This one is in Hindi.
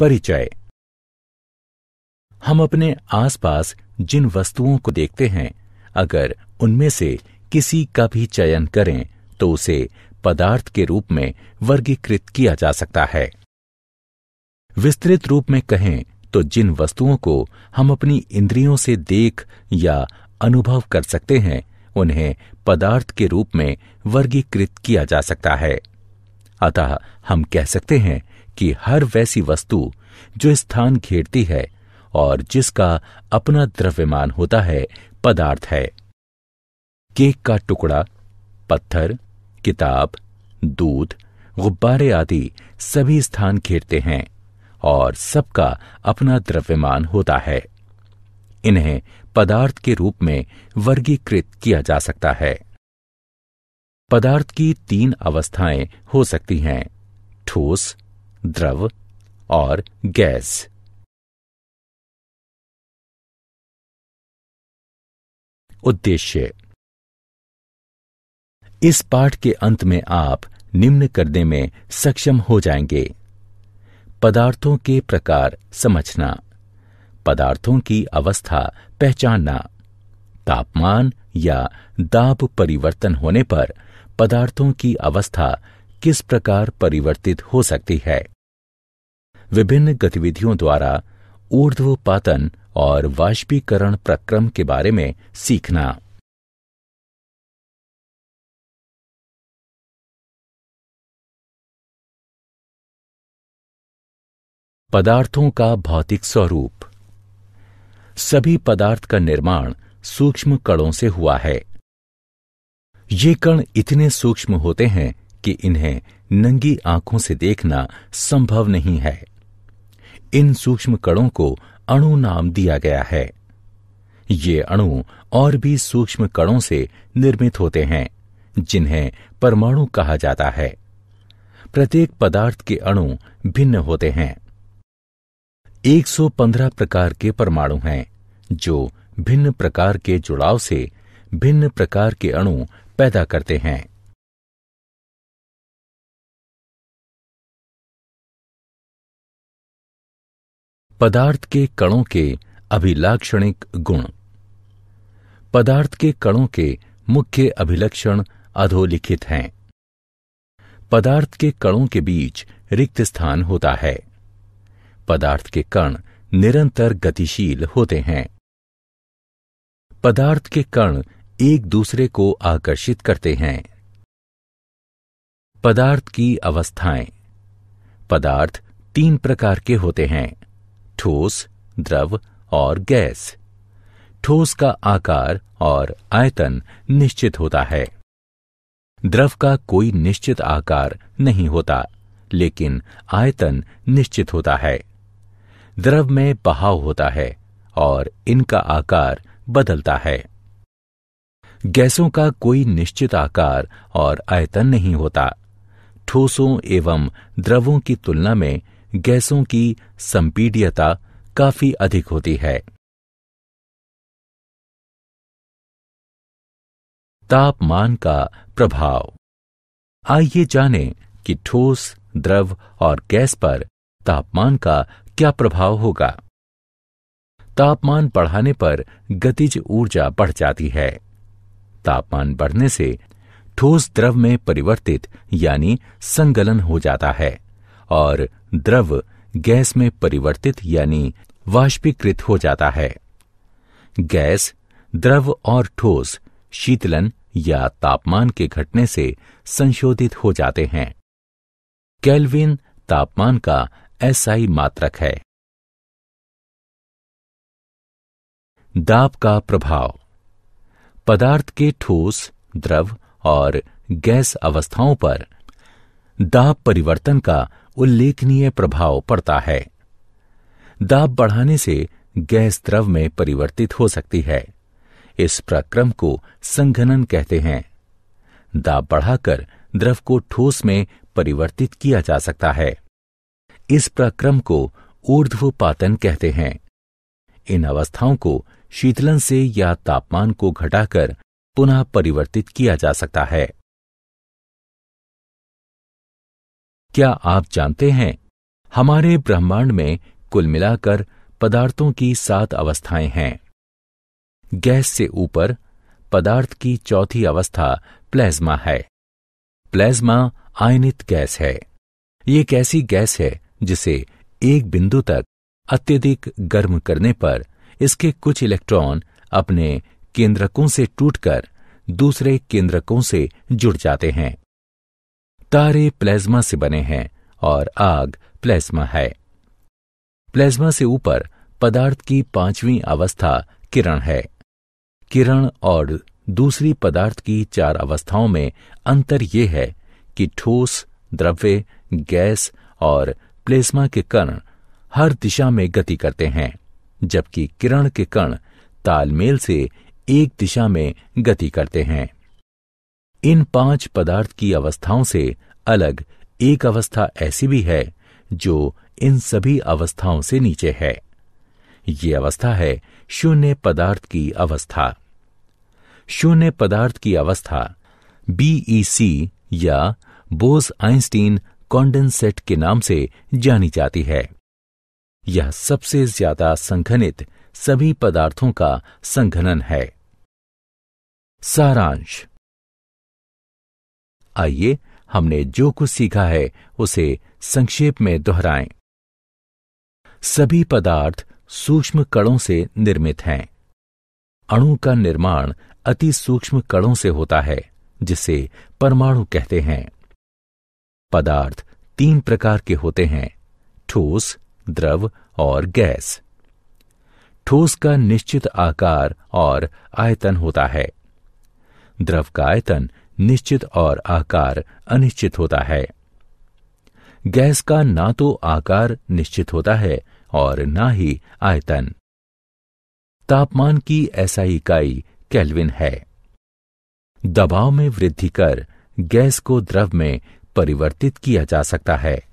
परिचय हम अपने आसपास जिन वस्तुओं को देखते हैं अगर उनमें से किसी का भी चयन करें तो उसे पदार्थ के रूप में वर्गीकृत किया जा सकता है विस्तृत रूप में कहें तो जिन वस्तुओं को हम अपनी इंद्रियों से देख या अनुभव कर सकते हैं उन्हें पदार्थ के रूप में वर्गीकृत किया जा सकता है अतः हम कह सकते हैं कि हर वैसी वस्तु जो स्थान घेरती है और जिसका अपना द्रव्यमान होता है पदार्थ है केक का टुकड़ा पत्थर किताब दूध गुब्बारे आदि सभी स्थान घेरते हैं और सबका अपना द्रव्यमान होता है इन्हें पदार्थ के रूप में वर्गीकृत किया जा सकता है पदार्थ की तीन अवस्थाएं हो सकती हैं ठोस द्रव और गैस उद्देश्य इस पाठ के अंत में आप निम्न करने में सक्षम हो जाएंगे पदार्थों के प्रकार समझना पदार्थों की अवस्था पहचानना तापमान या दाब परिवर्तन होने पर पदार्थों की अवस्था किस प्रकार परिवर्तित हो सकती है विभिन्न गतिविधियों द्वारा ऊर्ध्वपातन और वाष्पीकरण प्रक्रम के बारे में सीखना पदार्थों का भौतिक स्वरूप सभी पदार्थ का निर्माण सूक्ष्म कणों से हुआ है ये कण इतने सूक्ष्म होते हैं कि इन्हें नंगी आंखों से देखना संभव नहीं है इन सूक्ष्म कणों को अणु नाम दिया गया है ये अणु और भी सूक्ष्म कणों से निर्मित होते हैं जिन्हें परमाणु कहा जाता है प्रत्येक पदार्थ के अणु भिन्न होते हैं 115 प्रकार के परमाणु हैं जो भिन्न प्रकार के जुड़ाव से भिन्न प्रकार के अणु पैदा करते हैं पदार्थ के कणों के अभिलाक्षणिक गुण पदार्थ के कणों के मुख्य अभिलक्षण अधोलिखित हैं पदार्थ के कणों के बीच रिक्त स्थान होता है पदार्थ के कण निरंतर गतिशील होते हैं पदार्थ के कण एक दूसरे को आकर्षित करते हैं पदार्थ की अवस्थाएं पदार्थ तीन प्रकार के होते हैं ठोस द्रव और गैस ठोस का आकार और आयतन निश्चित होता है द्रव का कोई निश्चित आकार नहीं होता लेकिन आयतन निश्चित होता है द्रव में बहाव होता है और इनका आकार बदलता है गैसों का कोई निश्चित आकार और आयतन नहीं होता ठोसों एवं द्रवों की तुलना में गैसों की संपीडीयता काफी अधिक होती है तापमान का प्रभाव आइए जानें कि ठोस द्रव और गैस पर तापमान का क्या प्रभाव होगा तापमान बढ़ाने पर गतिज ऊर्जा बढ़ जाती है तापमान बढ़ने से ठोस द्रव में परिवर्तित यानी संगलन हो जाता है और द्रव गैस में परिवर्तित यानी वाष्पीकृत हो जाता है गैस द्रव और ठोस शीतलन या तापमान के घटने से संशोधित हो जाते हैं कैल्विन तापमान का एसआई मात्रक है दाब का प्रभाव पदार्थ के ठोस द्रव और गैस अवस्थाओं पर दाब परिवर्तन का उल्लेखनीय प्रभाव पड़ता है दाब बढ़ाने से गैस द्रव में परिवर्तित हो सकती है इस प्रक्रम को संघनन कहते हैं दाब बढ़ाकर द्रव को ठोस में परिवर्तित किया जा सकता है इस प्रक्रम को ऊर्ध्वपातन कहते हैं इन अवस्थाओं को शीतलन से या तापमान को घटाकर पुनः परिवर्तित किया जा सकता है क्या आप जानते हैं हमारे ब्रह्मांड में कुल मिलाकर पदार्थों की सात अवस्थाएं हैं गैस से ऊपर पदार्थ की चौथी अवस्था प्लेज्मा है प्लेज्मा आयनित गैस है ये कैसी ऐसी गैस है जिसे एक बिंदु तक अत्यधिक गर्म करने पर इसके कुछ इलेक्ट्रॉन अपने केंद्रकों से टूटकर दूसरे केंद्रकों से जुड़ जाते हैं तारे प्लेज्मा से बने हैं और आग प्लेज्मा है प्लेज्मा से ऊपर पदार्थ की पांचवी अवस्था किरण है किरण और दूसरी पदार्थ की चार अवस्थाओं में अंतर यह है कि ठोस द्रव्य गैस और प्लेज्मा के कण हर दिशा में गति करते हैं जबकि किरण के कण तालमेल से एक दिशा में गति करते हैं इन पांच पदार्थ की अवस्थाओं से अलग एक अवस्था ऐसी भी है जो इन सभी अवस्थाओं से नीचे है ये अवस्था है शून्य पदार्थ की अवस्था शून्य पदार्थ की अवस्था बीईसी e या बोस आइंस्टीन कॉन्डेंसेट के नाम से जानी जाती है यह सबसे ज्यादा संघनित सभी पदार्थों का संघनन है सारांश आइए हमने जो कुछ सीखा है उसे संक्षेप में दोहराएं सभी पदार्थ सूक्ष्म कणों से निर्मित हैं अणु का निर्माण अति सूक्ष्म कणों से होता है जिसे परमाणु कहते हैं पदार्थ तीन प्रकार के होते हैं ठोस द्रव और गैस ठोस का निश्चित आकार और आयतन होता है द्रव का आयतन निश्चित और आकार अनिश्चित होता है गैस का ना तो आकार निश्चित होता है और ना ही आयतन तापमान की ऐसा इकाई कैल्विन है दबाव में वृद्धि कर गैस को द्रव में परिवर्तित किया जा सकता है